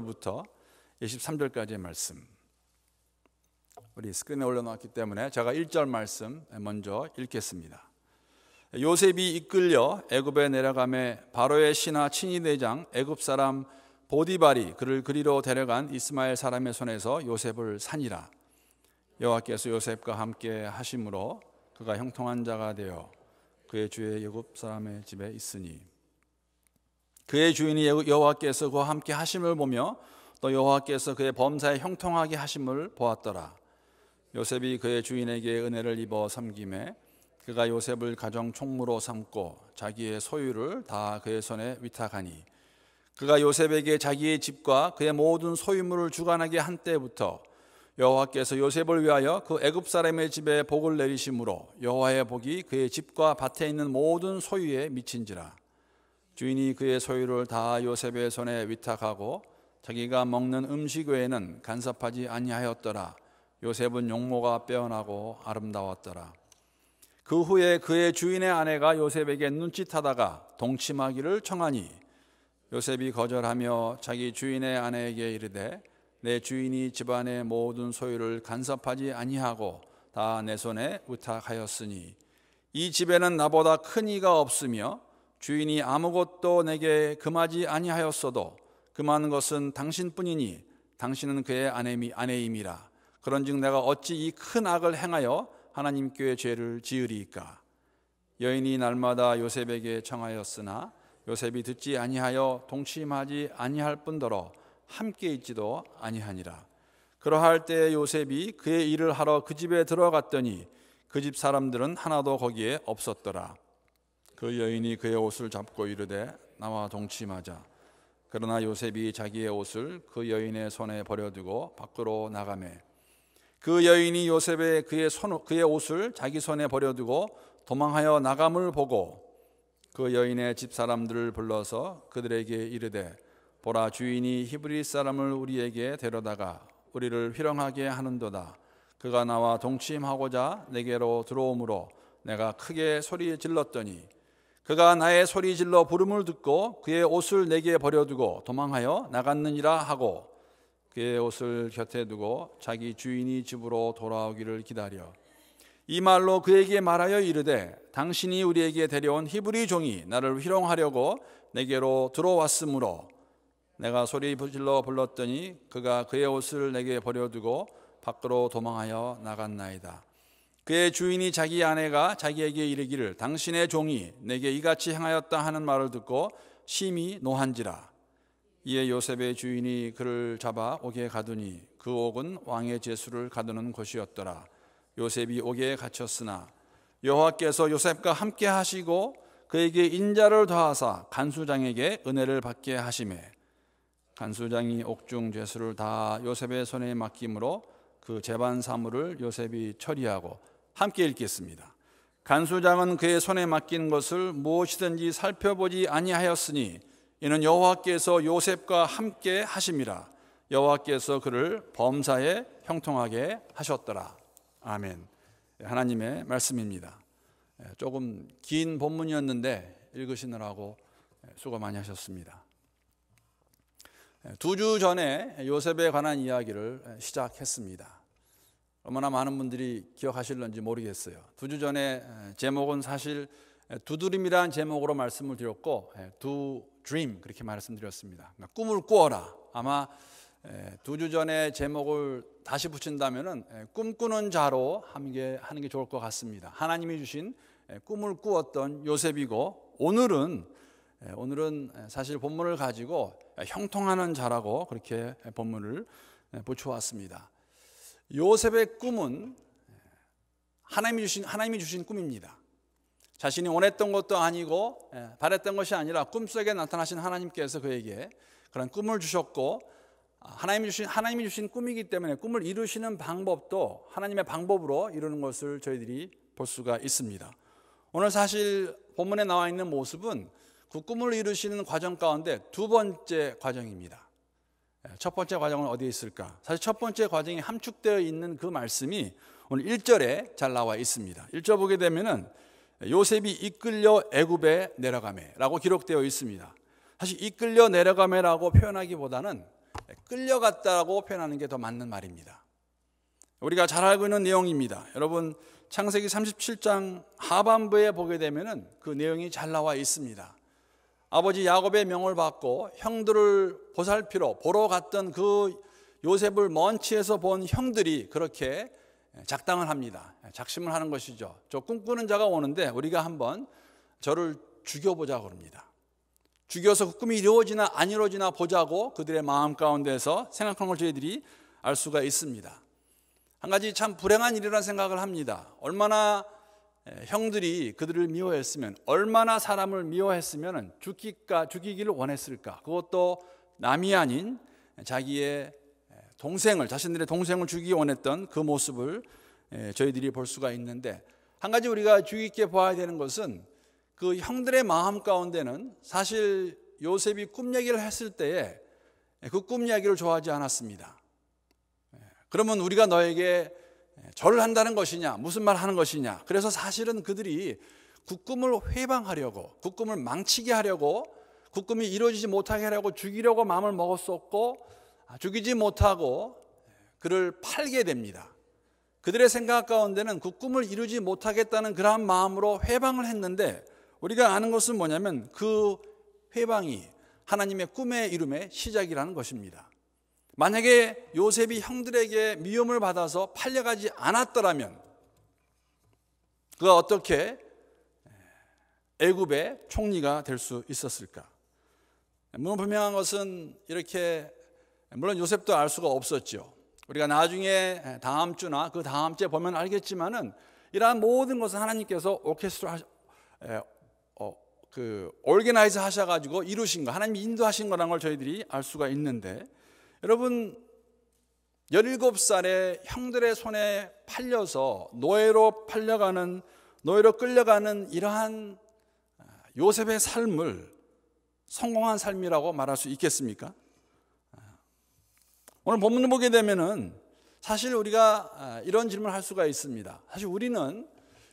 부터 23절까지의 말씀 우리 스크린에 올려놨기 때문에 제가 1절 말씀 먼저 읽겠습니다 요셉이 이끌려 애굽에 내려가매 바로의 신하 친위대장 애굽 사람 보디발이 그를 그리로 데려간 이스마엘 사람의 손에서 요셉을 산이라 여호와께서 요셉과 함께 하심으로 그가 형통한 자가 되어 그의 주의 애굽 사람의 집에 있으니 그의 주인이 여호와께서 그와 함께 하심을 보며 또 여호와께서 그의 범사에 형통하게 하심을 보았더라. 요셉이 그의 주인에게 은혜를 입어 섬김에 그가 요셉을 가정 총무로 삼고 자기의 소유를 다 그의 손에 위탁하니 그가 요셉에게 자기의 집과 그의 모든 소유물을 주관하게 한 때부터 여호와께서 요셉을 위하여 그 애굽 사람의 집에 복을 내리심으로 여호와의 복이 그의 집과 밭에 있는 모든 소유에 미친지라 주인이 그의 소유를 다 요셉의 손에 위탁하고 자기가 먹는 음식 외에는 간섭하지 아니하였더라. 요셉은 용모가 빼어나고 아름다웠더라. 그 후에 그의 주인의 아내가 요셉에게 눈짓하다가 동침하기를 청하니 요셉이 거절하며 자기 주인의 아내에게 이르되 내 주인이 집안의 모든 소유를 간섭하지 아니하고 다 내 손에 의탁하였으니 이 집에는 나보다 큰 이가 없으며 주인이 아무것도 내게 금하지 아니하였어도 금하는 것은 당신뿐이니 당신은 그의 아내임이라 그런즉 내가 어찌 이 큰 악을 행하여 하나님께 죄를 지으리이까 여인이 날마다 요셉에게 청하였으나 요셉이 듣지 아니하여 동침하지 아니할 뿐더러 함께 있지도 아니하니라 그러할 때 요셉이 그의 일을 하러 그 집에 들어갔더니 그 집 사람들은 하나도 거기에 없었더라 그 여인이 그의 옷을 잡고 이르되 나와 동침하자. 그러나 요셉이 자기의 옷을 그 여인의 손에 버려두고 밖으로 나가매 그 여인이 요셉의 그의 손 그의 옷을 자기 손에 버려두고 도망하여 나감을 보고 그 여인의 집 사람들을 불러서 그들에게 이르되 보라 주인이 히브리 사람을 우리에게 데려다가 우리를 휘렁하게 하는도다 그가 나와 동침하고자 내게로 들어오므로 내가 크게 소리 질렀더니 그가 나의 소리 질러 부름을 듣고 그의 옷을 내게 버려두고 도망하여 나갔느니라 하고 그의 옷을 곁에 두고 자기 주인이 집으로 돌아오기를 기다려 이 말로 그에게 말하여 이르되 당신이 우리에게 데려온 히브리 종이 나를 희롱하려고 내게로 들어왔으므로 내가 소리 질러 불렀더니 그가 그의 옷을 내게 버려두고 밖으로 도망하여 나갔나이다. 그의 주인이 자기 아내가 자기에게 이르기를 당신의 종이 내게 이같이 행하였다 하는 말을 듣고 심히 노한지라 이에 요셉의 주인이 그를 잡아 옥에 가두니 그 옥은 왕의 제수를 가두는 곳이었더라 요셉이 옥에 갇혔으나 여호와께서 요셉과 함께 하시고 그에게 인자를 더하사 간수장에게 은혜를 받게 하심에 간수장이 옥중 죄수를 다 요셉의 손에 맡김으로 그 재반 사물을 요셉이 처리하고 함께 읽겠습니다. 간수장은 그의 손에 맡긴 것을 무엇이든지 살펴보지 아니하였으니 이는 여호와께서 요셉과 함께 하심이라 여호와께서 그를 범사에 형통하게 하셨더라. 아멘. 예, 하나님의 말씀입니다. 예, 조금 긴 본문이었는데 읽으시느라고 예, 수고 많이 하셨습니다. 두 주 전에 요셉에 관한 이야기를 시작했습니다. 얼마나 많은 분들이 기억하실런지 모르겠어요. 두 주 전에 제목은 사실 두드림이라는 제목으로 말씀을 드렸고 두 드림 그렇게 말씀드렸습니다. 그러니까 꿈을 꾸어라. 아마 두 주 전에 제목을 다시 붙인다면은 꿈꾸는 자로 함께 하는 게 좋을 것 같습니다. 하나님이 주신 꿈을 꾸었던 요셉이고 오늘은 오늘은 사실 본문을 가지고 형통하는 자라고 그렇게 본문을 보초왔습니다. 요셉의 꿈은 하나님이 주신 하나님이 주신 꿈입니다. 자신이 원했던 것도 아니고 예, 바랬던 것이 아니라 꿈속에 나타나신 하나님께서 그에게 그런 꿈을 주셨고 아, 하나님이 주신 하나님이 주신 꿈이기 때문에 꿈을 이루시는 방법도 하나님의 방법으로 이루는 것을 저희들이 볼 수가 있습니다. 오늘 사실 본문에 나와 있는 모습은 그 꿈을 이루시는 과정 가운데 두 번째 과정입니다. 예, 첫 번째 과정은 어디에 있을까? 사실 첫 번째 과정이 함축되어 있는 그 말씀이 오늘 1절에 잘 나와 있습니다. 1절 보게 되면은 요셉이 이끌려 애굽에 내려가매라고 기록되어 있습니다. 사실 이끌려 내려가매라고 표현하기보다는 끌려갔다라고 표현하는 게 더 맞는 말입니다. 우리가 잘 알고 있는 내용입니다. 여러분 창세기 37장 하반부에 보게 되면은 그 내용이 잘 나와 있습니다. 아버지 야곱의 명을 받고 형들을 보살피러 보러 갔던 그 요셉을 먼치에서 본 형들이 그렇게 작당을 합니다. 작심을 하는 것이죠. 저 꿈꾸는 자가 오는데 우리가 한번 저를 죽여보자고 합니다. 죽여서 그 꿈이 이루어지나 안 이루어지나 보자고 그들의 마음 가운데서 생각한 걸 저희들이 알 수가 있습니다. 한 가지 참 불행한 일이라는 생각을 합니다. 얼마나 형들이 그들을 미워했으면 얼마나 사람을 미워했으면 죽기까 죽이기를 원했을까? 그것도 남이 아닌 자기의 동생을 자신들의 동생을 죽이기 원했던 그 모습을 저희들이 볼 수가 있는데 한 가지 우리가 주의 깊게 봐야 되는 것은 그 형들의 마음 가운데는 사실 요셉이 꿈 얘기를 했을 때에 그 꿈 이야기를 좋아하지 않았습니다. 그러면 우리가 너에게 절을 한다는 것이냐, 무슨 말 하는 것이냐. 그래서 사실은 그들이 국금을 회방하려고, 국금을 망치게 하려고, 국금이 이루어지지 못하게 하려고 죽이려고 마음을 먹었었고, 아, 죽이지 못하고 그를 팔게 됩니다. 그들의 생각 가운데는 국금을 이루지 못하겠다는 그러한 마음으로 회방을 했는데 우리가 아는 것은 뭐냐면 그 회방이 하나님의 꿈의 이름의 시작이라는 것입니다. 만약에 요셉이 형들에게 미움을 받아서 팔려가지 않았더라면 그가 어떻게 애굽의 총리가 될 수 있었을까? 물론 분명한 것은 이렇게 물론 요셉도 알 수가 없었죠. 우리가 나중에 다음 주나 그 다음 주에 보면 알겠지만은 이러한 모든 것은 하나님께서 오케스트라 어, 그올게나이즈 하셔가지고 이루신 거 하나님이 인도하신 거라는 걸 저희들이 알 수가 있는데 여러분 17살에 형들의 손에 팔려서 노예로 팔려가는 노예로 끌려가는 이러한 아, 요셉의 삶을 성공한 삶이라고 말할 수 있겠습니까? 아, 오늘 본문을 보게 되면은 사실 우리가 아, 이런 질문을 할 수가 있습니다. 사실 우리는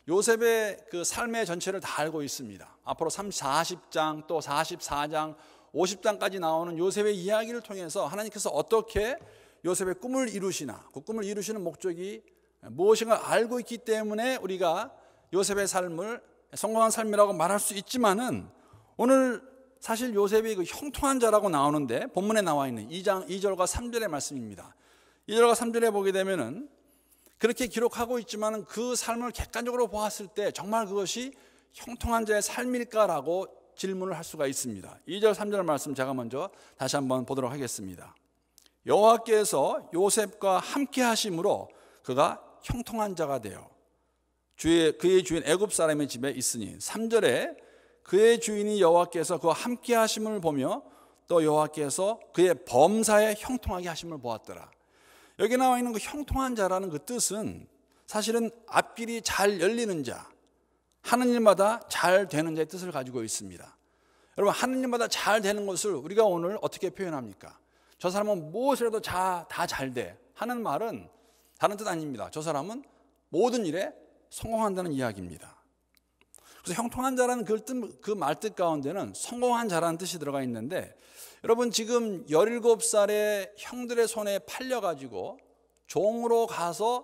요셉의 그 삶의 전체를 다 알고 있습니다. 앞으로 3, 40장 또 44장 50장까지 나오는 요셉의 이야기를 통해서 하나님께서 어떻게 요셉의 꿈을 이루시나 그 꿈을 이루시는 목적이 무엇인가 알고 있기 때문에 우리가 요셉의 삶을 성공한 삶이라고 말할 수 있지만은 오늘 사실 요셉이 그 형통한 자라고 나오는데 본문에 나와 있는 2장 2절과 3절의 말씀입니다. 2절과 3절에 보게 되면은 그렇게 기록하고 있지만그 삶을 객관적으로 보았을 때 정말 그것이 형통한 자의 삶일까라고 질문을 할 수가 있습니다. 2절 3절 말씀 제가 먼저 다시 한번 보도록 하겠습니다. 여호와께서 요셉과 함께 하심으로 그가 형통한 자가 되어 주의 그의 주인 애굽 사람의 집에 있으니 3절에 그의 주인이 여호와께서 그와 함께 하심을 보며 또 여호와께서 그의 범사에 형통하게 하심을 보았더라. 여기 나와 있는 그 형통한 자라는 그 뜻은 사실은 앞길이 잘 열리는 자, 하는 일마다 잘 되는 자의 뜻을 가지고 있습니다. 여러분 하는 일마다 잘 되는 것을 우리가 오늘 어떻게 표현합니까? 저 사람은 무엇을 해도 다 잘 돼. 하는 말은 다른 뜻 아닙니다. 저 사람은 모든 일에 성공한다는 이야기입니다. 그래서 형통한 자라는 그, 그 말뜻 가운데는 성공한 자라는 뜻이 들어가 있는데 여러분 지금 1 7살에 형들의 손에 팔려가지고 종으로 가서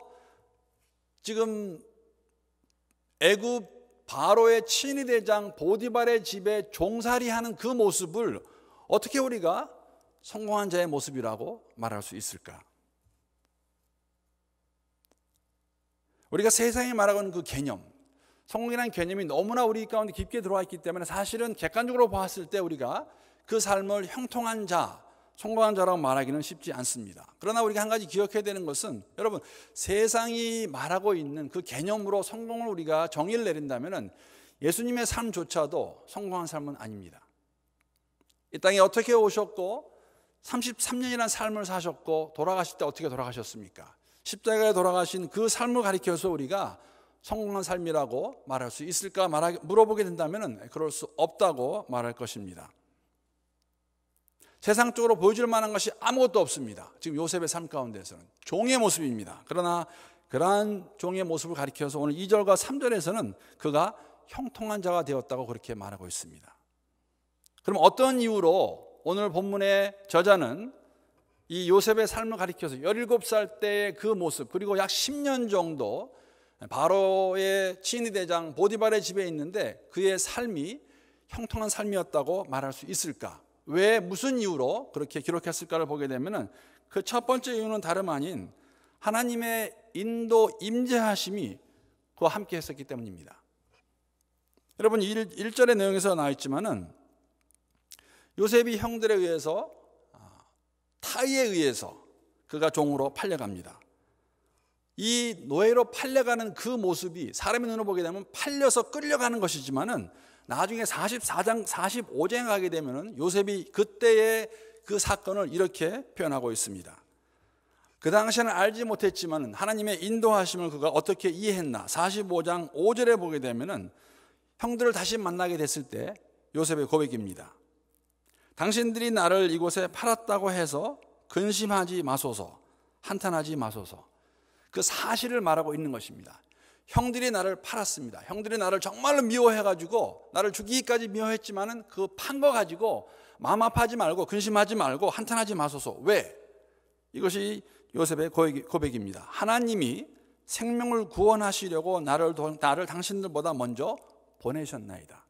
지금 애굽 바로의 친위 대장 보디발의 집에 종살이하는 그 모습을 어떻게 우리가 성공한 자의 모습이라고 말할 수 있을까? 우리가 세상이 말하는 그 개념, 성공이라는 개념이 너무나 우리 가운데 깊게 들어와 있기 때문에 사실은 객관적으로 봤을때 우리가 그 삶을 형통한 자, 성공한 자라고 말하기는 쉽지 않습니다. 그러나 우리가 한 가지 기억해야 되는 것은 여러분 세상이 말하고 있는 그 개념으로 성공을 우리가 정의를 내린다면 예수님의 삶조차도 성공한 삶은 아닙니다. 이 땅에 어떻게 오셨고 33년이라는 삶을 사셨고 돌아가실 때 어떻게 돌아가셨습니까? 십자가에 돌아가신 그 삶을 가리켜서 우리가 성공한 삶이라고 말할 수 있을까 말하, 물어보게 된다면 그럴 수 없다고 말할 것입니다. 세상적으로 보여줄 만한 것이 아무것도 없습니다. 지금 요셉의 삶 가운데서는 종의 모습입니다. 그러나 그러한 종의 모습을 가리켜서 오늘 2절과 3절에서는 그가 형통한 자가 되었다고 그렇게 말하고 있습니다. 그럼 어떤 이유로 오늘 본문의 저자는 이 요셉의 삶을 가리켜서 17살 때의 그 모습 그리고 약 10년 정도 바로의 친위 대장 보디발의 집에 있는데 그의 삶이 형통한 삶이었다고 말할 수 있을까? 왜 무슨 이유로 그렇게 기록했을까를 보게 되면은 그 첫 번째 이유는 다름 아닌 하나님의 인도 임재하심이 그와 함께 했었기 때문입니다. 여러분 1, 1절의 내용에서 나와 있지만은 요셉이 형들에 의해서 아, 타이에 의해서 그가 종으로 팔려갑니다. 이 노예로 팔려가는 그 모습이 사람의 눈으로 보게 되면 팔려서 끌려가는 것이지만은 나중에 44장 45장에 가게 되면은 요셉이 그때의 그 사건을 이렇게 표현하고 있습니다. 그 당시에는 알지 못했지만 하나님의 인도하심을 그가 어떻게 이해했나 45장 5절에 보게 되면은 형들을 다시 만나게 됐을 때 요셉의 고백입니다. 당신들이 나를 이곳에 팔았다고 해서 근심하지 마소서, 한탄하지 마소서. 그 사실을 말하고 있는 것입니다. 형들이 나를 팔았습니다. 형들이 나를 정말로 미워해가지고 나를 죽이기까지 미워했지만은 그 판 거 가지고 마음 아파하지 말고 근심하지 말고 한탄하지 마소서. 왜? 이것이 요셉의 고백입니다. 하나님이 생명을 구원하시려고 나를, 나를 당신들보다 먼저 보내셨나이다.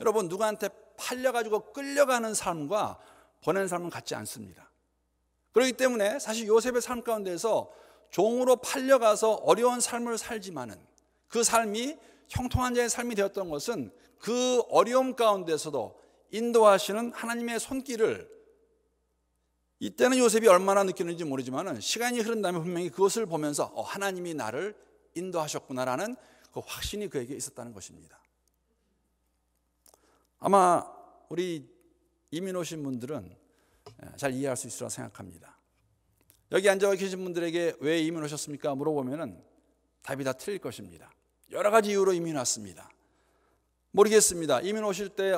여러분, 누구한테 팔려가지고 끌려가는 삶과 보낸 삶은 같지 않습니다. 그렇기 때문에 사실 요셉의 삶 가운데서 종으로 팔려가서 어려운 삶을 살지만은 그 삶이 형통한 자의 삶이 되었던 것은 그 어려움 가운데서도 인도하시는 하나님의 손길을 이때는 요셉이 얼마나 느끼는지 모르지만 시간이 흐른 다음에 분명히 그것을 보면서 어, 하나님이 나를 인도하셨구나라는 그 확신이 그에게 있었다는 것입니다. 아마 우리 이민 오신 분들은 예, 잘 이해할 수 있으라 생각합니다. 여기 앉아 계신 분들에게 왜 이민 오셨습니까? 물어보면 답이 다 틀릴 것입니다. 여러 가지 이유로 이민 왔습니다. 모르겠습니다. 이민 오실 때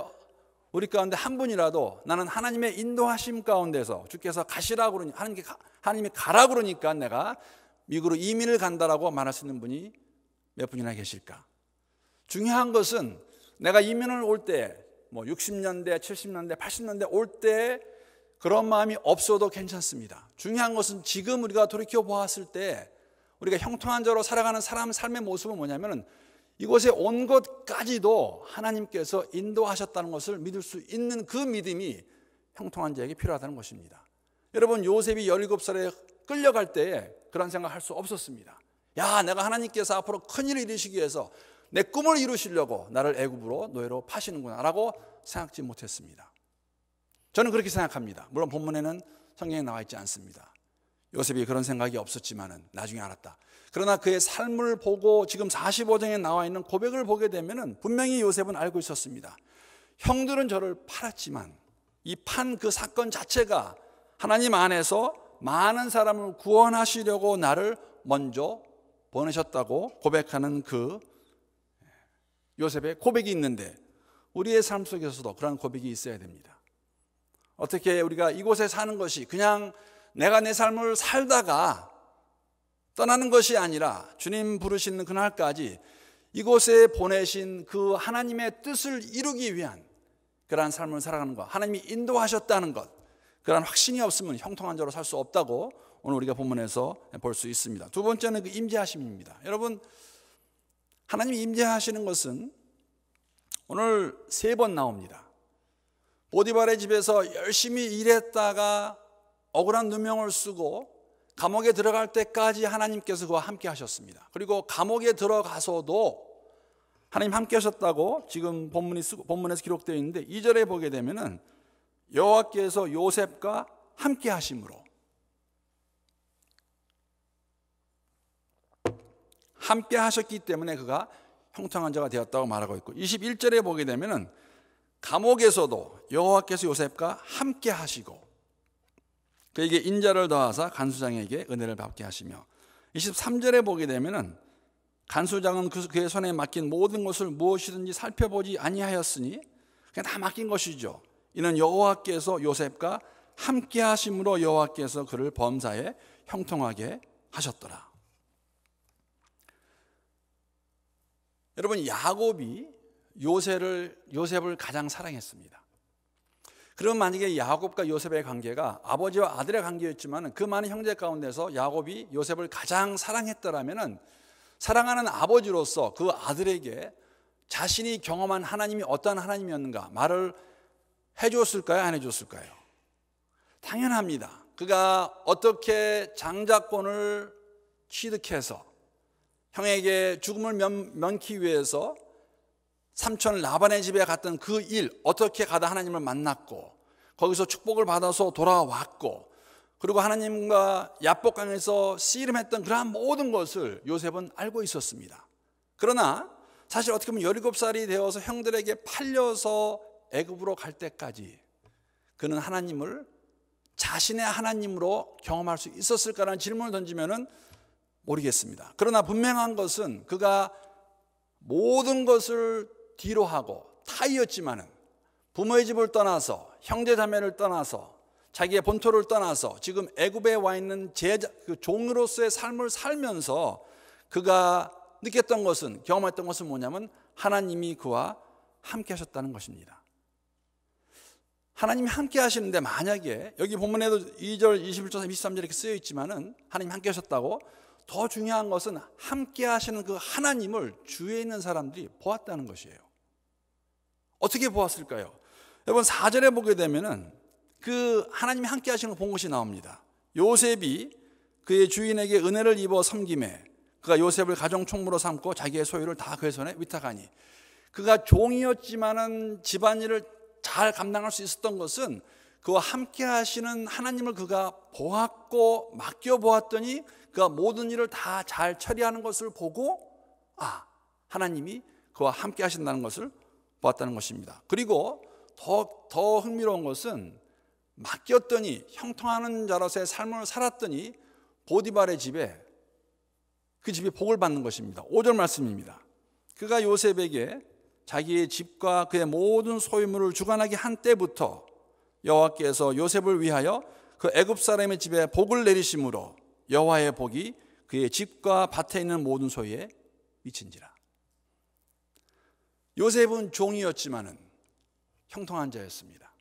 우리 가운데 한 분이라도 나는 하나님의 인도하심 가운데서 주께서 가시라 그러니 하나님께 하나님이 가라 그러니까 내가 미국으로 이민을 간다라고 말할 수 있는 분이 몇 분이나 계실까? 중요한 것은 내가 이민을 올 때뭐 60년대, 70년대, 80년대 올때 그런 마음이 없어도 괜찮습니다. 중요한 것은 지금 우리가 돌이켜 보았을 때 우리가 형통한 자로 살아가는 사람 삶의 모습은 뭐냐면은 이곳에 온 것까지도 하나님께서 인도하셨다는 것을 믿을 수 있는 그 믿음이 형통한 자에게 필요하다는 것입니다. 여러분 요셉이 17살에 끌려갈 때에 그런 생각할 수 없었습니다. 야, 내가 하나님께서 앞으로 큰 일을 이루시기 위해서 내 꿈을 이루시려고 나를 애굽으로 노예로 파시는구나라고 생각지 못했습니다. 저는 그렇게 생각합니다. 물론 본문에는 성경에 나와 있지 않습니다. 요셉이 그런 생각이 없었지만은 나중에 알았다. 그러나 그의 삶을 보고 지금 45장에 나와 있는 고백을 보게 되면은 분명히 요셉은 알고 있었습니다. 형들은 저를 팔았지만 이 판 그 사건 자체가 하나님 안에서 많은 사람을 구원하시려고 나를 먼저 보내셨다고 고백하는 그 요셉의 고백이 있는데 우리의 삶 속에서도 그러한 고백이 있어야 됩니다. 어떻게 우리가 이곳에 사는 것이 그냥 내가 내 삶을 살다가 떠나는 것이 아니라 주님 부르시는 그날까지 이곳에 보내신 그 하나님의 뜻을 이루기 위한 그러한 삶을 살아가는 것, 하나님이 인도하셨다는 것, 그러한 확신이 없으면 형통한 자로 살 수 없다고 오늘 우리가 본문에서 볼 수 있습니다. 두 번째는 그 임재하심입니다. 여러분, 하나님이 임재하시는 것은 오늘 세 번 나옵니다. 보디발의 집에서 열심히 일했다가 억울한 누명을 쓰고 감옥에 들어갈 때까지 하나님께서 그와 함께 하셨습니다. 그리고 감옥에 들어가서도 하나님 함께 하셨다고 지금 본문이 본문에서 기록되어 있는데 2절에 보게 되면은 여호와께서 요셉과 함께 하심으로 함께 하셨기 때문에 그가 형통한 자가 되었다고 말하고 있고 21절에 보게 되면은 감옥에서도 여호와께서 요셉과 함께 하시고 그에게 인자를 더하사 간수장에게 은혜를 받게 하시며 23절에 보게 되면은 간수장은 그 그의 손에 맡긴 모든 것을 무엇이든지 살펴보지 아니하였으니 그냥 다 맡긴 것이죠. 이는 여호와께서 요셉과 함께 하심으로 여호와께서 그를 범사에 형통하게 하셨더라. 여러분 야곱이 요셉을 요셉을 가장 사랑했습니다. 그럼 만약에 야곱과 요셉의 관계가 아버지와 아들의 관계였지만 그 많은 형제 가운데서 야곱이 요셉을 가장 사랑했더라면 사랑하는 아버지로서 그 아들에게 자신이 경험한 하나님이 어떠 하나님이었는가 말을 해줬을까요? 안 해줬을까요? 당연합니다. 그가 어떻게 장자권을 취득해서 형에게 죽음을 면, 면키 위해서 삼촌 라반의 집에 갔던 그 일, 어떻게 가다 하나님을 만났고, 거기서 축복을 받아서 돌아왔고, 그리고 하나님과 야복강에서 씨름했던 그러한 모든 것을 요셉은 알고 있었습니다. 그러나 사실 어떻게 보면 17살이 되어서 형들에게 팔려서 애굽으로 갈 때까지 그는 하나님을 자신의 하나님으로 경험할 수 있었을까라는 질문을 던지면은 모르겠습니다. 그러나 분명한 것은 그가 모든 것을 뒤로 하고 타이였지만은 부모의 집을 떠나서 형제 자매를 떠나서 자기의 본토를 떠나서 지금 애굽에 와 있는 제자 그 종으로서의 삶을 살면서 그가 느꼈던 것은 경험했던 것은 뭐냐면 하나님이 그와 함께 하셨다는 것입니다. 하나님이 함께 하시는데 만약에 여기 본문에도 2절, 21절, 2 3절 이렇게 쓰여 있지만은 하나님 이 함께 하셨다고 더 중요한 것은 함께 하시는 그 하나님을 주위에 있는 사람들이 보았다는 것이에요. 어떻게 보았을까요? 여러분 4절에 보게 되면은 그 하나님이 함께 하시는 본 것이 나옵니다. 요셉이 그의 주인에게 은혜를 입어 섬김에 그가 요셉을 가정 총무로 삼고 자기의 소유를 다그 손에 위탁하니 그가 종이었지만은 집안일을 잘 감당할 수 있었던 것은 그와 함께 하시는 하나님을 그가 보았고 맡겨 보았더니 그가 그러니까 모든 일을 다 잘 처리하는 것을 보고 아, 하나님이 그와 함께 하신다는 것을 보았다는 것입니다. 그리고 더, 더 흥미로운 것은 맡겼더니 형통하는 자로서의 삶을 살았더니 보디발의 집에 그 집이 복을 받는 것입니다. 5절 말씀입니다. 그가 요셉에게 자기의 집과 그의 모든 소유물을 주관하기 한 때부터 여호와께서 요셉을 위하여 그 애굽 사람의 집에 복을 내리심으로 여호와의 복이 그의 집과 밭에 있는 모든 소유에 미친지라. 요셉은 종이었지만은 형통한 자였습니다.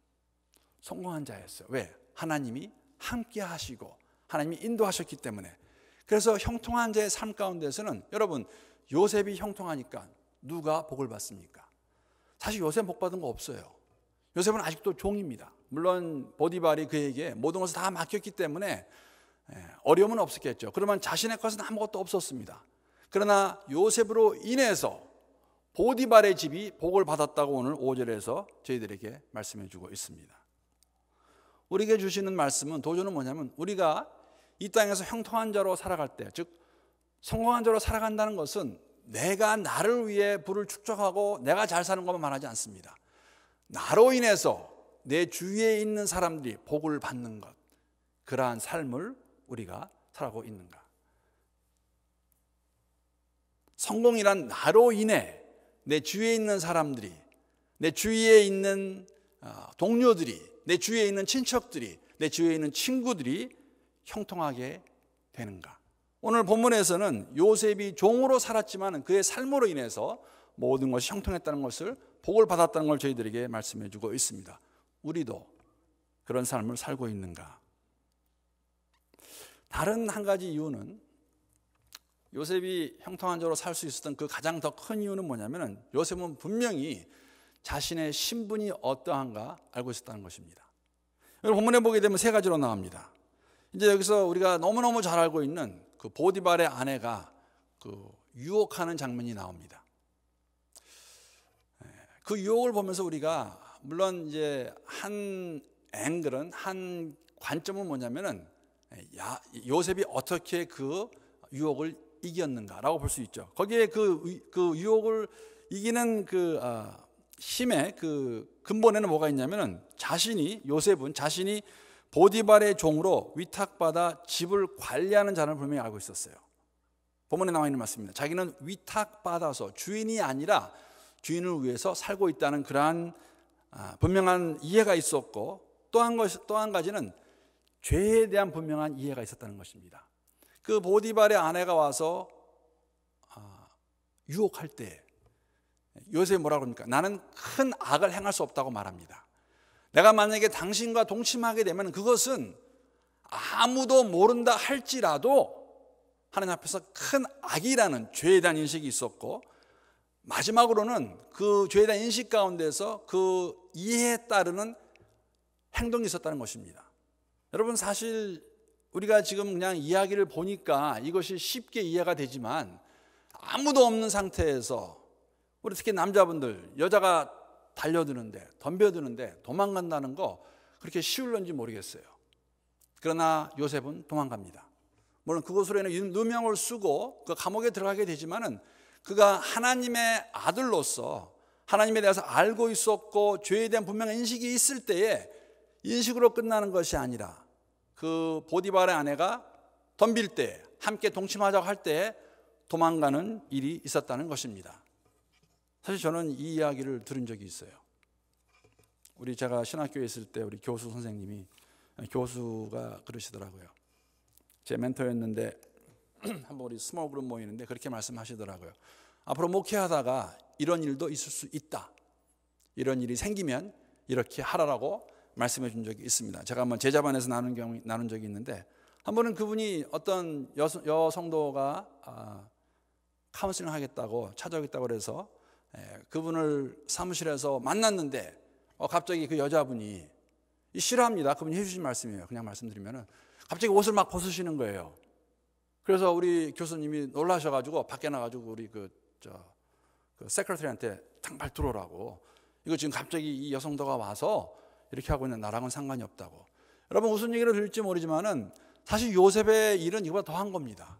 성공한 자였어요. 왜? 하나님이 함께 하시고 하나님이 인도하셨기 때문에. 그래서 형통한 자의 삶 가운데서는 여러분 요셉이 형통하니까 누가 복을 받습니까? 사실 요셉 복 받은 거 없어요. 요셉은 아직도 종입니다. 물론 보디발이 그에게 모든 것을 다 맡겼기 때문에 예, 어려움은 없었겠죠. 그러면 자신의 것은 아무것도 없었습니다. 그러나 요셉으로 인해서 보디발의 집이 복을 받았다고 오늘 5절에서 저희들에게 말씀해 주고 있습니다. 우리에게 주시는 말씀은 도전은 뭐냐면 우리가 이 땅에서 형통한 자로 살아갈 때, 즉 성공한 자로 살아간다는 것은 내가 나를 위해 부를 축적하고 내가 잘 사는 것만 말하지 않습니다. 나로 인해서 내 주위에 있는 사람들이 복을 받는 것, 그러한 삶을 우리가 살아가고 있는가? 성공이란 나로 인해 내 주위에 있는 사람들이, 내 주위에 있는 어, 동료들이, 내 주위에 있는 친척들이, 내 주위에 있는 친구들이 형통하게 되는가? 오늘 본문에서는 요셉이 종으로 살았지만 그의 삶으로 인해서 모든 것이 형통했다는 것을 복을 받았다는 걸 저희들에게 말씀해 주고 있습니다. 우리도 그런 삶을 살고 있는가? 다른 한 가지 이유는 요셉이 형통한자로 살 수 있었던 그 가장 더 큰 이유는 뭐냐면은 요셉은 분명히 자신의 신분이 어떠한가 알고 있었다는 것입니다. 여기 본문에 보게 되면 세 가지로 나옵니다. 이제 여기서 우리가 너무너무 잘 알고 있는 그 보디발의 아내가 그 유혹하는 장면이 나옵니다. 예, 그 유혹을 보면서 우리가 물론 이제 한 앵글은 한 관점은 뭐냐면은 야, 요셉이 어떻게 그 유혹을 이겼는가라고 볼 수 있죠. 거기에 그, 그 유혹을 이기는 그 아, 힘의 그 근본에는 뭐가 있냐면은 자신이 요셉은 자신이 보디발의 종으로 위탁받아 집을 관리하는 자는 분명히 알고 있었어요. 본문에 나와 있는 말씀입니다. 자기는 위탁받아서 주인이 아니라 주인을 위해서 살고 있다는 그러한 아, 분명한 이해가 있었고 또한가또한 가지는 죄에 대한 분명한 이해가 있었다는 것입니다. 그 보디발의 아내가 와서 아, 유혹할 때 요새 뭐라 그럽니까? 나는 큰 악을 행할 수 없다고 말합니다. 내가 만약에 당신과 동침하게 되면 그것은 아무도 모른다 할지라도 하나님 앞에서 큰 악이라는 죄에 대한 인식이 있었고 마지막으로는 그 죄에 대한 인식 가운데서 그 이해에 따르는 행동이 있었다는 것입니다. 여러분 사실 우리가 지금 그냥 이야기를 보니까 이것이 쉽게 이해가 되지만 아무도 없는 상태에서 우리 특히 남자분들 여자가 달려드는데 덤벼드는데 도망간다는 거 그렇게 쉬울런지 모르겠어요. 그러나 요셉은 도망갑니다. 물론 그곳으로는 누명을 쓰고 그 감옥에 들어가게 되지만은 그가 하나님의 아들로서 하나님에 대해서 알고 있었고 죄에 대한 분명한 인식이 있을 때에 인식으로 끝나는 것이 아니라 그 보디발의 아내가 덤빌 때 함께 동침하자고 할 때 도망가는 일이 있었다는 것입니다. 사실 저는 이 이야기를 들은 적이 있어요. 우리 제가 신학교에 있을 때 우리 교수 선생님이 교수가 그러시더라고요. 제 멘토였는데 한번 우리 스몰 그룹 모이는데 그렇게 말씀하시더라고요. 앞으로 목회하다가 이런 일도 있을 수 있다. 이런 일이 생기면 이렇게 하라라고 말씀해 준 적이 있습니다. 제가 한번 제자반에서 나눈 경우 나눈 적이 있는데 한 번은 그분이 어떤 여성, 도가 아, 카운슬링 하겠다고 찾아오겠다고 그래서 에, 예, 그분을 사무실에서 만났는데 어, 갑자기 그 여자분이 싫어합니다. 그분이 해주신 말씀이에요. 그냥 말씀드리면은 갑자기 옷을 막 벗으시는 거예요. 그래서 우리 교수님이 놀라셔가지고 밖에 나가지고 우리 그저그 세크레터리한테 당발 들어오라고 이거 지금 갑자기 이 여성도가 와서 이렇게 하고 있는 나랑은 상관이 없다고. 여러분 무슨 얘기를 들을지 모르지만은 사실 요셉의 일은 이보다 더한 겁니다.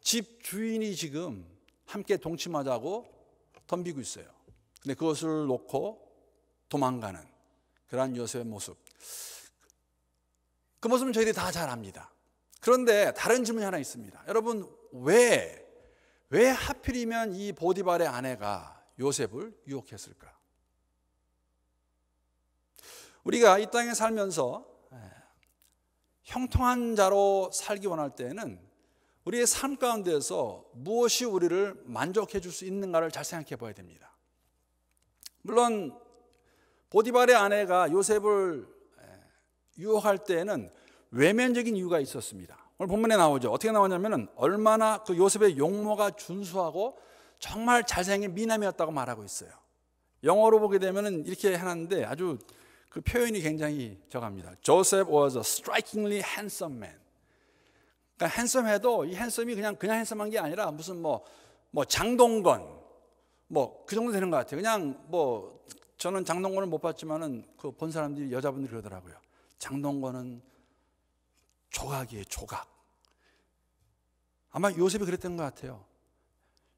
집 주인이 지금 함께 동침하자고 덤비고 있어요. 근데 그것을 놓고 도망가는 그러한 요셉의 모습. 그 모습은 저희들이 다 잘 압니다. 그런데 다른 질문이 하나 있습니다. 여러분, 왜, 왜 하필이면 이 보디발의 아내가 요셉을 유혹했을까? 우리가 이 땅에 살면서 예, 형통한 자로 살기 원할 때에는 우리의 삶 가운데서 무엇이 우리를 만족해 줄 수 있는가를 잘 생각해 봐야 됩니다. 물론 보디발의 아내가 요셉을 예, 유혹할 때에는 외면적인 이유가 있었습니다. 오늘 본문에 나오죠. 어떻게 나오냐면은 얼마나 그 요셉의 용모가 준수하고 정말 잘생긴 미남이었다고 말하고 있어요. 영어로 보게 되면은 이렇게 해놨는데 아주 그 표현이 굉장히 적합니다. Joseph was a strikingly handsome man. 그러니까 핸섬해도 이 핸섬이 그냥 그냥 핸섬한 게 아니라 무슨 뭐뭐 뭐 장동건 뭐그 정도 되는 것 같아요. 그냥 뭐 저는 장동건을 못 봤지만은 그 본 사람들이 여자분들이 그러더라고요. 장동건은 조각이에요, 조각. 아마 요셉이 그랬던 것 같아요.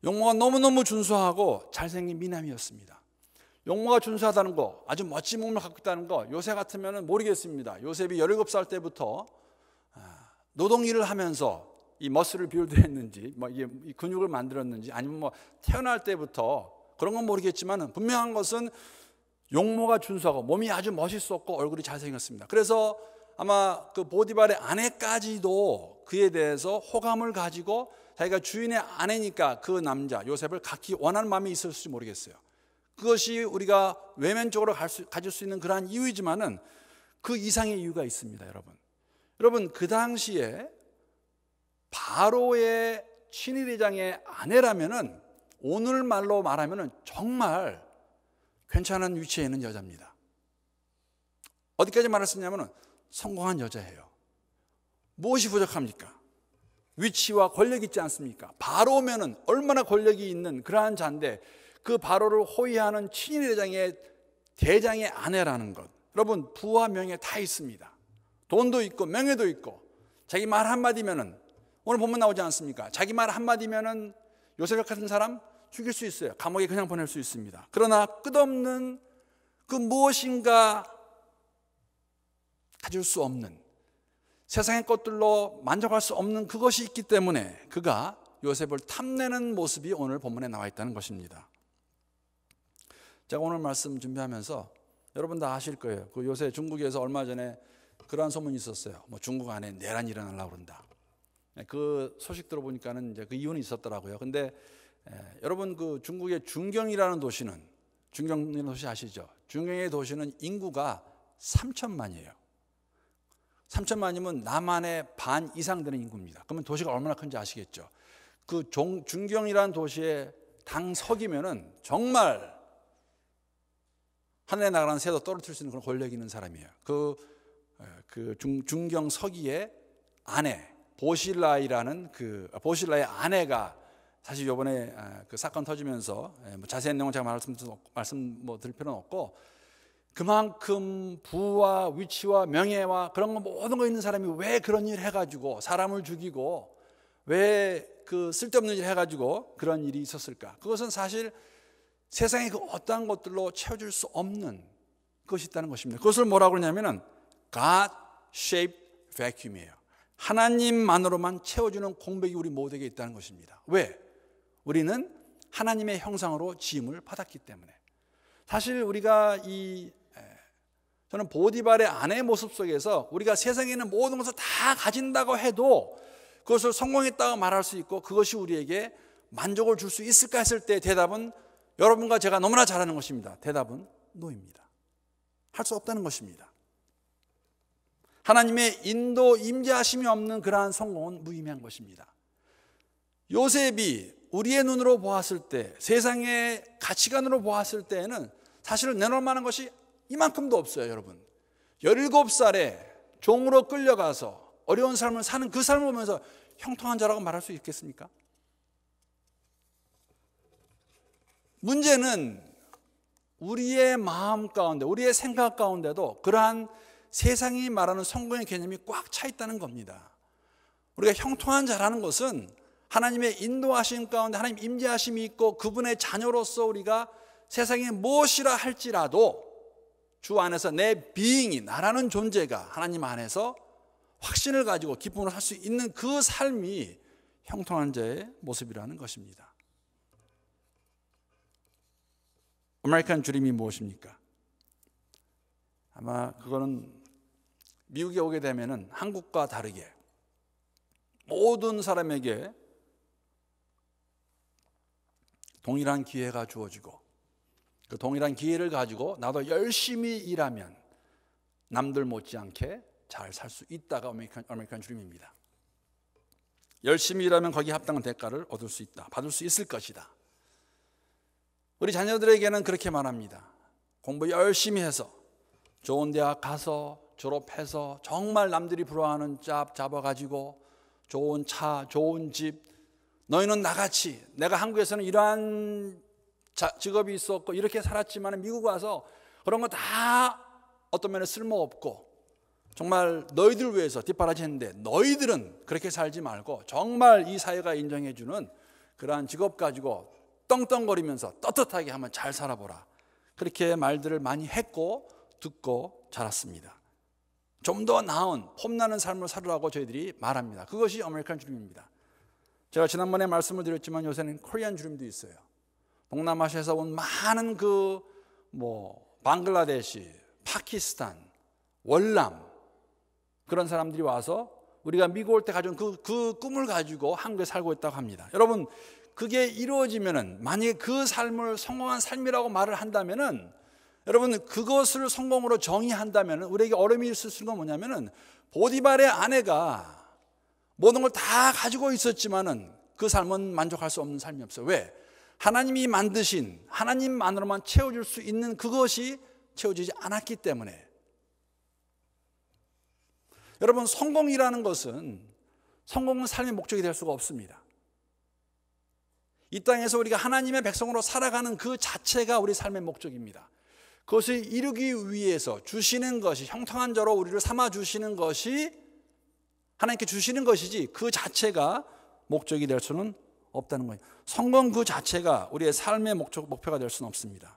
용모가 너무너무 준수하고 잘생긴 미남이었습니다. 용모가 준수하다는 거, 아주 멋진 몸을 갖고 있다는 거, 요새 같으면 모르겠습니다. 요셉이 17살 때부터 아, 노동 일을 하면서 이 머슬을 비울드했는지, 뭐 이게 근육을 만들었는지, 아니면 뭐 태어날 때부터 그런 건 모르겠지만 분명한 것은 용모가 준수하고 몸이 아주 멋있었고 얼굴이 잘생겼습니다. 그래서 아마 그 보디발의 아내까지도 그에 대해서 호감을 가지고 자기가 주인의 아내니까 그 남자 요셉을 갖기 원하는 마음이 있었을지 모르겠어요. 그것이 우리가 외면적으로 수, 가질 수 있는 그러한 이유이지만은 그 이상의 이유가 있습니다, 여러분. 여러분, 그 당시에 바로의 친일회장의 아내라면은 오늘말로 말하면은 정말 괜찮은 위치에 있는 여자입니다. 어디까지 말을 쓰냐면은 성공한 여자예요. 무엇이 부족합니까? 위치와 권력 있지 않습니까? 바로면은 얼마나 권력이 있는 그러한 자인데 그 바로를 호위하는 친일 대장의 대장의 아내라는 것. 여러분 부와 명예 다 있습니다. 돈도 있고 명예도 있고 자기 말 한마디면은 오늘 본문 나오지 않습니까? 자기 말 한마디면은 요셉 같은 사람 죽일 수 있어요. 감옥에 그냥 보낼 수 있습니다. 그러나 끝없는 그 무엇인가 가질 수 없는 세상의 것들로 만족할 수 없는 그것이 있기 때문에 그가 요셉을 탐내는 모습이 오늘 본문에 나와 있다는 것입니다. 제가 오늘 말씀 준비하면서 여러분 다 아실 거예요. 그 요새 중국에서 얼마 전에 그러한 소문이 있었어요. 뭐 중국 안에 내란이 일어나려고 그런다. 네, 그 소식 들어보니까는 이제 그 이유는 있었더라고요. 근데 에, 여러분 그 중국의 중경이라는 도시는 중경이라는 도시 아시죠? 중경의 도시는 인구가 3천만이에요. 3천만이면 남한의 반 이상 되는 인구입니다. 그러면 도시가 얼마나 큰지 아시겠죠? 그 종, 중경이라는 도시에 당 석이면은 정말 하늘의 나가는 새도 떨어뜨릴 수 있는 그런 권력 이 있는 사람이에요. 그, 그 중, 중경 서기의 아내, 보실라이라는 그, 아, 보실라의 아내가 사실 요번에 아, 그 사건 터지면서 예, 뭐 자세한 내용은 제가 말씀, 말씀 뭐 드릴 필요는 없고 그만큼 부와 위치와 명예와 그런 거 모든 거 있는 사람이 왜 그런 일 해가지고 사람을 죽이고 왜 그 쓸데없는 일 해가지고 그런 일이 있었을까? 그것은 사실 세상에그 어떠한 것들로 채워줄 수 없는 것이 있다는 것입니다. 그것을 뭐라고 그러냐면은 God shaped vacuum이에요. 하나님만으로만 채워주는 공백이 우리 모두에게 있다는 것입니다. 왜? 우리는 하나님의 형상으로 지음을 받았기 때문에. 사실 우리가 이 저는 보디발의 아내 모습 속에서 우리가 세상에 있는 모든 것을 다 가진다고 해도 그것을 성공했다고 말할 수 있고 그것이 우리에게 만족을 줄 수 있을까 했을 때 대답은 여러분과 제가 너무나 잘하는 것입니다. 대답은 노입니다. 할 수 없다는 것입니다. 하나님의 인도 임재하심이 없는 그러한 성공은 무의미한 것입니다. 요셉이 우리의 눈으로 보았을 때, 세상의 가치관으로 보았을 때에는 사실은 내놓을 만한 것이 이만큼도 없어요, 여러분. 17살에 종으로 끌려가서 어려운 삶을 사는 그 삶을 보면서 형통한 자라고 말할 수 있겠습니까? 문제는 우리의 마음 가운데, 우리의 생각 가운데도 그러한 세상이 말하는 성공의 개념이 꽉 차 있다는 겁니다. 우리가 형통한 자라는 것은 하나님의 인도하심 가운데 하나님 임재하심이 있고 그분의 자녀로서 우리가 세상에 무엇이라 할지라도 주 안에서 내 비잉이 나라는 존재가 하나님 안에서 확신을 가지고 기쁨을 할 수 있는 그 삶이 형통한 자의 모습이라는 것입니다. 아메리칸 드림이 무엇입니까? 아마 그거는 미국에 오게 되면은 한국과 다르게 모든 사람에게 동일한 기회가 주어지고 그 동일한 기회를 가지고 나도 열심히 일하면 남들 못지않게 잘 살 수 있다가 아메리칸, 아메리칸 주림입니다. 열심히 일하면 거기 합당한 대가를 얻을 수 있다. 받을 수 있을 것이다. 우리 자녀들에게는 그렇게 말합니다. 공부 열심히 해서 좋은 대학 가서 졸업해서 정말 남들이 부러워하는 잡 잡아가지고 좋은 차, 좋은 집. 너희는 나같이 내가 한국에서는 이러한 직업이 있었고 이렇게 살았지만 미국 와서 그런 거 다 어떤 면에 쓸모없고 정말 너희들 위해서 뒷바라지했는데 너희들은 그렇게 살지 말고 정말 이 사회가 인정해주는 그러한 직업 가지고 떵떵거리면서 떳떳하게 한번 잘 살아보라. 그렇게 말들을 많이 했고 듣고 자랐습니다. 좀 더 나은 폼나는 삶을 살으라고 저희들이 말합니다. 그것이 아메리칸 주름입니다 제가 지난번에 말씀을 드렸지만 요새는 코리안 주름도 있어요. 동남아시아에서 온 많은 그 뭐 방글라데시, 파키스탄, 월남 그런 사람들이 와서 우리가 미국 올 때 가진 그, 그 꿈을 가지고 한국에 살고 있다고 합니다. 여러분 그게 이루어지면은 만약에 그 삶을 성공한 삶이라고 말을 한다면은 여러분 그것을 성공으로 정의한다면은 우리에게 어려움이 있을 수 있는 건 뭐냐면은 보디발의 아내가 모든 걸 다 가지고 있었지만은 그 삶은 만족할 수 없는 삶이 없어요. 왜? 하나님이 만드신 하나님만으로만 채워줄 수 있는 그것이 채워지지 않았기 때문에 여러분 성공이라는 것은 성공은 삶의 목적이 될 수가 없습니다. 이 땅에서 우리가 하나님의 백성으로 살아가는 그 자체가 우리 삶의 목적입니다. 그것을 이루기 위해서 주시는 것이 형통한 자로 우리를 삼아 주시는 것이 하나님께 주시는 것이지 그 자체가 목적이 될 수는 없다는 거예요. 성공 그 자체가 우리의 삶의 목적, 목표가 될 수는 없습니다.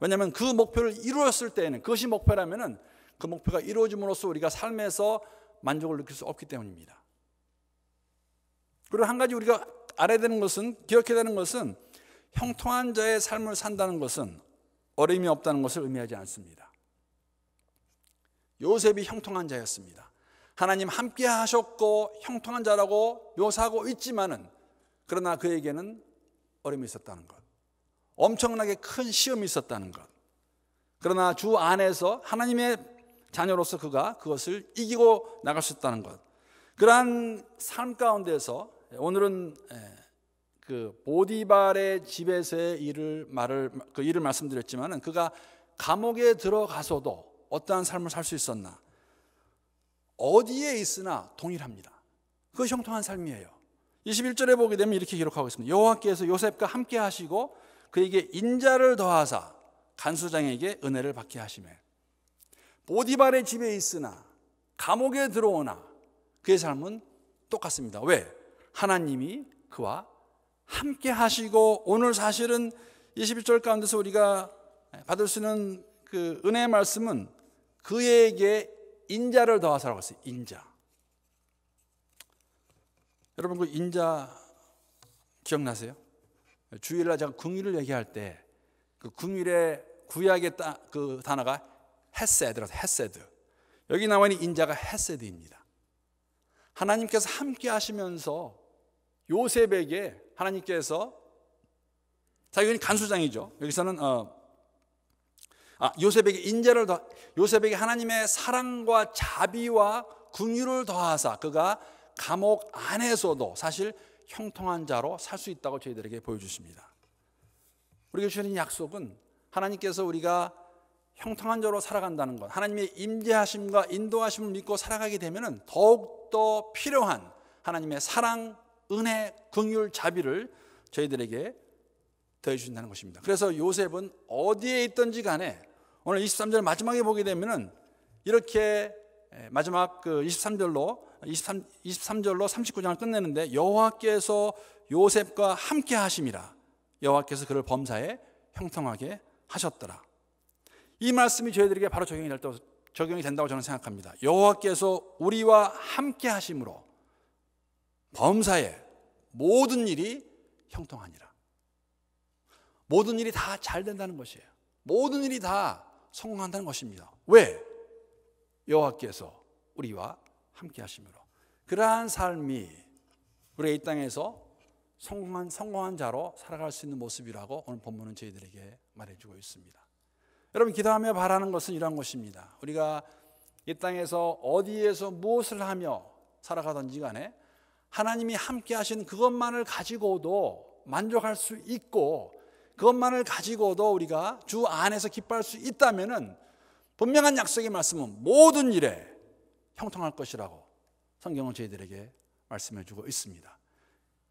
왜냐하면 그 목표를 이루었을 때에는 그것이 목표라면은 그 목표가 이루어짐으로써 우리가 삶에서 만족을 느낄 수 없기 때문입니다. 그리고 한 가지 우리가 알아야 되는 것은 기억해야 되는 것은 형통한 자의 삶을 산다는 것은 어림이 없다는 것을 의미하지 않습니다. 요셉이 형통한 자였습니다. 하나님 함께 하셨고 형통한 자라고 묘사하고 있지만은 그러나 그에게는 어림이 있었다는 것. 엄청나게 큰 시험이 있었다는 것. 그러나 주 안에서 하나님의 자녀로서 그가 그것을 이기고 나갈 수 있다는 것. 그러한 삶 가운데서 오늘은 예, 그 보디발의 집에서의 일을 말을 그 일을 말씀드렸지만은 그가 감옥에 들어가서도 어떠한 삶을 살 수 있었나 어디에 있으나 동일합니다. 그 형통한 삶이에요. 21절에 보게 되면 이렇게 기록하고 있습니다. 여호와께서 요셉과 함께 하시고 그에게 인자를 더하사 간수장에게 은혜를 받게 하심에 보디발의 집에 있으나 감옥에 들어오나 그의 삶은 똑같습니다. 왜? 하나님이 그와 함께 하시고 오늘 사실은 21절 가운데서 우리가 받을 수 있는 그 은혜의 말씀은 그에게 인자를 더하사라고 했어요. 인자. 여러분 그 인자 기억나세요? 주일날 제가 궁일을 얘기할 때그 궁일의 구약의 따, 그 단어가 헤세드라서 헤세드. 여기 나와 있는 인자가 헤세드입니다. 하나님께서 함께 하시면서 요셉에게 하나님께서 자 이건 간수장이죠. 여기서는 어, 아, 요셉에게 인재를 더 요셉에게 하나님의 사랑과 자비와 긍휼을 더하사 그가 감옥 안에서도 사실 형통한 자로 살 수 있다고 저희들에게 보여주십니다. 우리가 주시 약속은 하나님께서 우리가 형통한 자로 살아간다는 것, 하나님의 임재하심과 인도하심을 믿고 살아가게 되면 더욱 더 필요한 하나님의 사랑, 은혜, 긍휼, 자비를 저희들에게 더해 주신다는 것입니다. 그래서 요셉은 어디에 있든지 간에 오늘 23절 마지막에 보게 되면은 이렇게 마지막 그 23절로 23, 23절로 39장을 끝내는데 여호와께서 요셉과 함께 하심이라 여호와께서 그를 범사에 형통하게 하셨더라. 이 말씀이 저희들에게 바로 적용이, 될, 적용이 된다고 저는 생각합니다. 여호와께서 우리와 함께 하심으로 범사에 모든 일이 형통하니라. 모든 일이 다 잘 된다는 것이에요. 모든 일이 다 성공한다는 것입니다. 왜? 여호와께서 우리와 함께 하심으로 그러한 삶이 우리가 이 땅에서 성공한 성공한 자로 살아갈 수 있는 모습이라고 오늘 본문은 저희들에게 말해주고 있습니다. 여러분 기도하며 바라는 것은 이런 것입니다. 우리가 이 땅에서 어디에서 무엇을 하며 살아가든지 간에 하나님이 함께 하신 그것만을 가지고도 만족할 수 있고 그것만을 가지고도 우리가 주 안에서 기뻐할 수 있다면은 분명한 약속의 말씀은 모든 일에 형통할 것이라고 성경은 저희들에게 말씀해 주고 있습니다.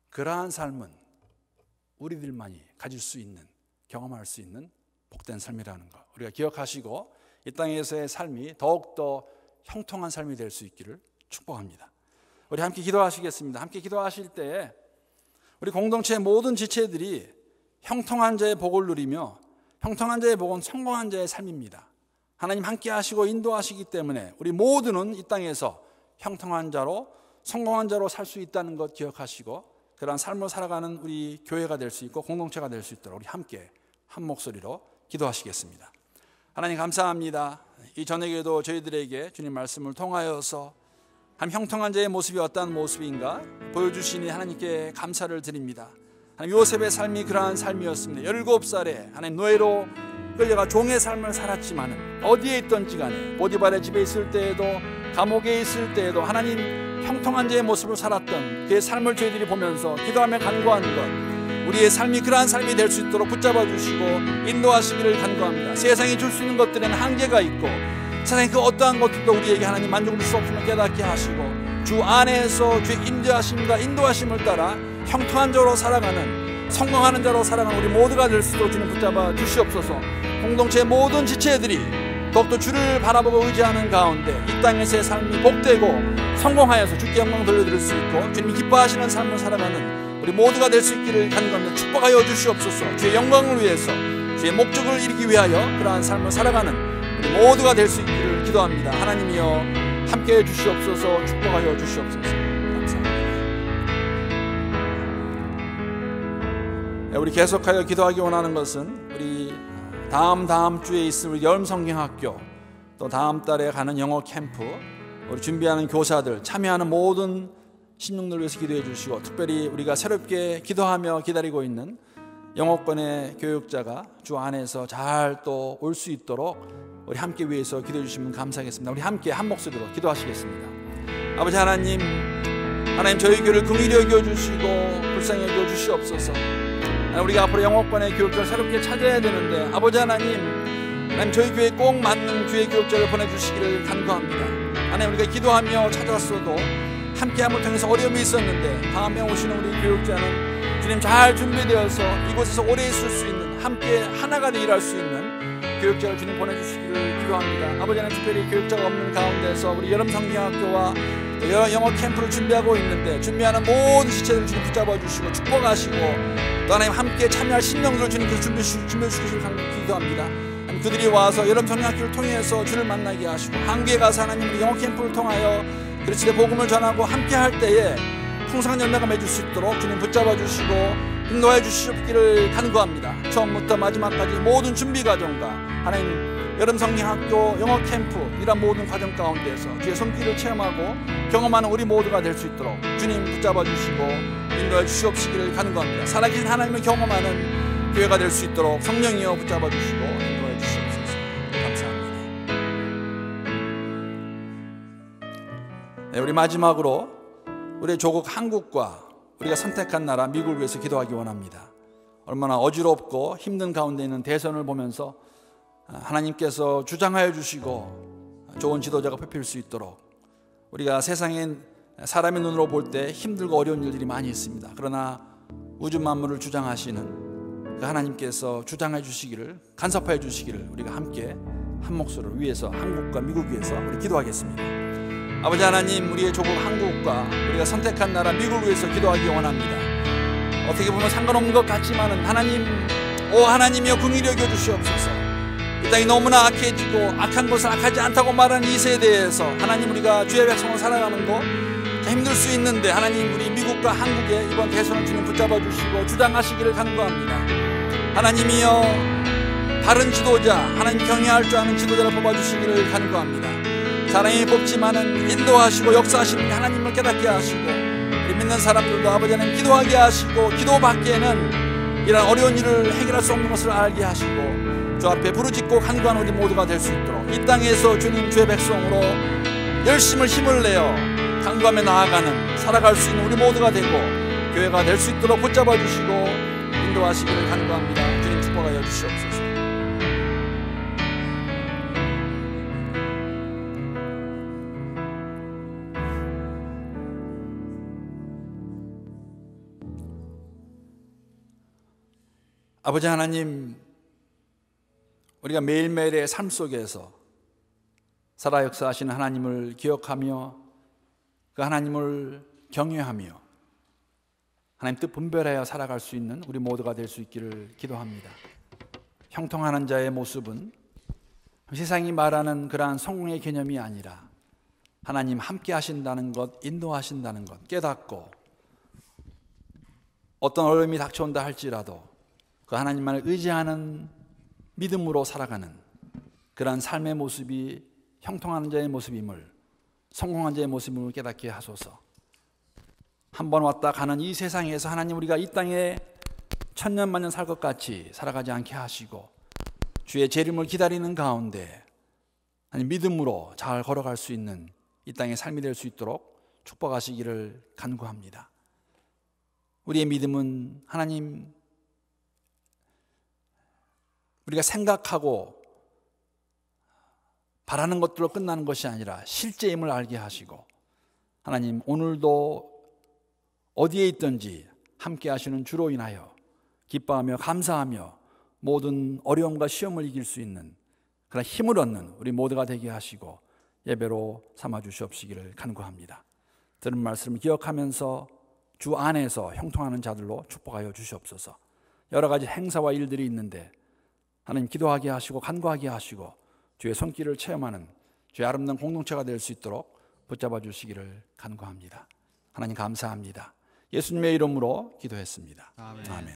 그러한 삶은 우리들만이 가질 수 있는 경험할 수 있는 복된 삶이라는 것 우리가 기억하시고 이 땅에서의 삶이 더욱더 형통한 삶이 될 수 있기를 축복합니다. 우리 함께 기도하시겠습니다. 함께 기도하실 때 우리 공동체의 모든 지체들이 형통한 자의 복을 누리며 형통한 자의 복은 성공한 자의 삶입니다. 하나님 함께 하시고 인도하시기 때문에 우리 모두는 이 땅에서 형통한 자로 성공한 자로 살 수 있다는 것 기억하시고 그러한 삶을 살아가는 우리 교회가 될 수 있고 공동체가 될 수 있도록 우리 함께 한 목소리로 기도하시겠습니다. 하나님 감사합니다. 이 저녁에도 저희들에게 주님 말씀을 통하여서 하나님 형통한 자의 모습이 어떠한 모습인가 보여주시니 하나님께 감사를 드립니다. 하나님 요셉의 삶이 그러한 삶이었습니다. 17살에 하나님 노예로 끌려가 종의 삶을 살았지만 어디에 있던지 간에 보디발의 집에 있을 때에도 감옥에 있을 때에도 하나님 형통한 자의 모습을 살았던 그의 삶을 저희들이 보면서 기도하며 간구하는 것 우리의 삶이 그러한 삶이 될 수 있도록 붙잡아 주시고 인도하시기를 간구합니다. 세상이 줄 수 있는 것들에는 한계가 있고 세상에 그 어떠한 것들도 우리에게 하나님 만족을 줄수 없음을 깨닫게 하시고 주 안에서 주의 인자하심과 인도하심을 따라 형통한 자로 살아가는 성공하는 자로 살아가는 우리 모두가 될 수 있도록 주님 붙잡아 주시옵소서 공동체 모든 지체들이 더욱더 주를 바라보고 의지하는 가운데 이 땅에서의 삶이 복되고 성공하여서 주께 영광 돌려드릴 수 있고 주님이 기뻐하시는 삶을 살아가는 우리 모두가 될 수 있기를 간구하며 축복하여 주시옵소서 주의 영광을 위해서 주의 목적을 이루기 위하여 그러한 삶을 살아가는 모두가 될 수 있기를 기도합니다. 하나님이여 함께 해 주시옵소서 축복하여 주시옵소서 감사합니다. 네, 우리 계속하여 기도하기 원하는 것은 우리 다음 다음 주에 있을 여름 성경학교 또 다음 달에 가는 영어 캠프 우리 준비하는 교사들 참여하는 모든 심령들 위해서 기도해 주시고 특별히 우리가 새롭게 기도하며 기다리고 있는 영어권의 교육자가 주 안에서 잘 또 올 수 있도록 우리 함께 위해서 기도해 주시면 감사하겠습니다. 우리 함께 한 목소리로 기도하시겠습니다. 아버지 하나님, 하나님 저희 교를 긍휼히 여겨 주시고 불쌍히 여겨 주시옵소서. 우리가 앞으로 영업관의 교육자를 새롭게 찾아야 되는데 아버지 하나님, 하나님 저희 교회 꼭 맞는 주의 교육자를 보내주시기를 간구합니다. 하나님 우리가 기도하며 찾았어도 함께함을 통해서 어려움이 있었는데 다음에 오시는 우리 교육자는 주님 잘 준비되어서 이곳에서 오래 있을 수 있는 함께 하나가 되 일할 수 있는 교육자를 주님 보내주시기를 기도합니다. 아버지 하나님 특별히 교육자가 없는 가운데서 우리 여름성리학교와 여러 영어 캠프를 준비하고 있는데 준비하는 모든 시체들 주님 붙잡아 주시고 축복하시고 또 하나님 함께 참여할 신명들 주님께서 준비해 주시기를 기도합니다. 그들이 와서 여름성리학교를 통해서 주를 만나게 하시고 한국에 가서 하나님 영어 캠프를 통하여 그리스 복음을 전하고 함께 할 때에 풍성한 열매가 맺을 수 있도록 주님 붙잡아 주시고 인도하 주시옵기를 간구합니다. 처음부터 마지막까지 모든 준비 과정과 하나님 여름 성리학교 영어 캠프 이런 모든 과정 가운데서 주의 손길을 체험하고 경험하는 우리 모두가 될 수 있도록 주님 붙잡아 주시고 인도해 주시옵시기를 간구합니다. 살아계신 하나님을 경험하는 교회가 될 수 있도록 성령이여 붙잡아 주시고 인도해 주시옵소서. 감사합니다. 네, 우리 마지막으로 우리 조국 한국과 우리가 선택한 나라 미국을 위해서 기도하기 원합니다. 얼마나 어지럽고 힘든 가운데 있는 대선을 보면서 아, 하나님께서 주장하여 주시고 좋은 지도자가 뽑힐 수 있도록 우리가 세상에 사람의 눈으로 볼 때 힘들고 어려운 일들이 많이 있습니다. 그러나 우주 만물을 주장하시는 그 하나님께서 주장해 주시기를 간섭하여 주시기를 우리가 함께 한 목소리를 위해서 한국과 미국 위해서 우리 기도하겠습니다. 아버지 하나님 우리의 조국 한국과 우리가 선택한 나라 미국을 위해서 기도하기 원합니다 어떻게 보면 상관없는 것 같지만은 하나님 오 하나님이여 궁일히 여겨주시옵소서 이 땅이 너무나 악해지고 악한 것을 악하지 않다고 말하는 이 세대에서 하나님 우리가 주의 백성을 살아가는 거 힘들 수 있는데 하나님 우리 미국과 한국의 이번 대선을 주님 붙잡아 주시고 주장하시기를 간구합니다 하나님이여 바른 지도자 하나님 경외할 줄 아는 지도자를 뽑아주시기를 간구합니다 사랑이 뽑지만은 인도하시고 역사하시는 하나님을 깨닫게 하시고 우리 믿는 사람들도 아버지 하나 기도하게 하시고 기도밖에는 이런 어려운 일을 해결할 수 없는 것을 알게 하시고 주 앞에 부르짖고 간구한 우리 모두가 될 수 있도록 이 땅에서 주님 주의 백성으로 열심을 힘을 내어 간구하며 나아가는 살아갈 수 있는 우리 모두가 되고 교회가 될 수 있도록 붙잡아 주시고 인도하시기를 간구합니다 주님 축복하여 주시옵소서 아버지 하나님, 우리가 매일매일의 삶 속에서 살아 역사하시는 하나님을 기억하며 그 하나님을 경외하며 하나님 뜻 분별하여 살아갈 수 있는 우리 모두가 될 수 있기를 기도합니다. 형통하는 자의 모습은 세상이 말하는 그러한 성공의 개념이 아니라 하나님 함께 하신다는 것, 인도하신다는 것 깨닫고 어떤 어려움이 닥쳐온다 할지라도 또 그 하나님만을 의지하는 믿음으로 살아가는 그러한 삶의 모습이 형통하는 자의 모습임을 성공한 자의 모습임을 깨닫게 하소서. 한번 왔다 가는 이 세상에서 하나님 우리가 이 땅에 천년 만년 살 것 같이 살아가지 않게 하시고 주의 재림을 기다리는 가운데 아니 믿음으로 잘 걸어갈 수 있는 이 땅의 삶이 될 수 있도록 축복하시기를 간구합니다. 우리의 믿음은 하나님 우리가 생각하고 바라는 것들로 끝나는 것이 아니라 실제임을 알게 하시고 하나님 오늘도 어디에 있든지 함께 하시는 주로 인하여 기뻐하며 감사하며 모든 어려움과 시험을 이길 수 있는 그런 힘을 얻는 우리 모두가 되게 하시고 예배로 삼아 주시옵시기를 간구합니다. 들은 말씀을 기억하면서 주 안에서 형통하는 자들로 축복하여 주시옵소서. 여러 가지 행사와 일들이 있는데 하나님 기도하게 하시고 간과하게 하시고 주의 손길을 체험하는 주의 아름다운 공동체가 될 수 있도록 붙잡아 주시기를 간과합니다. 하나님 감사합니다. 예수님의 이름으로 기도했습니다. 아멘. 아멘.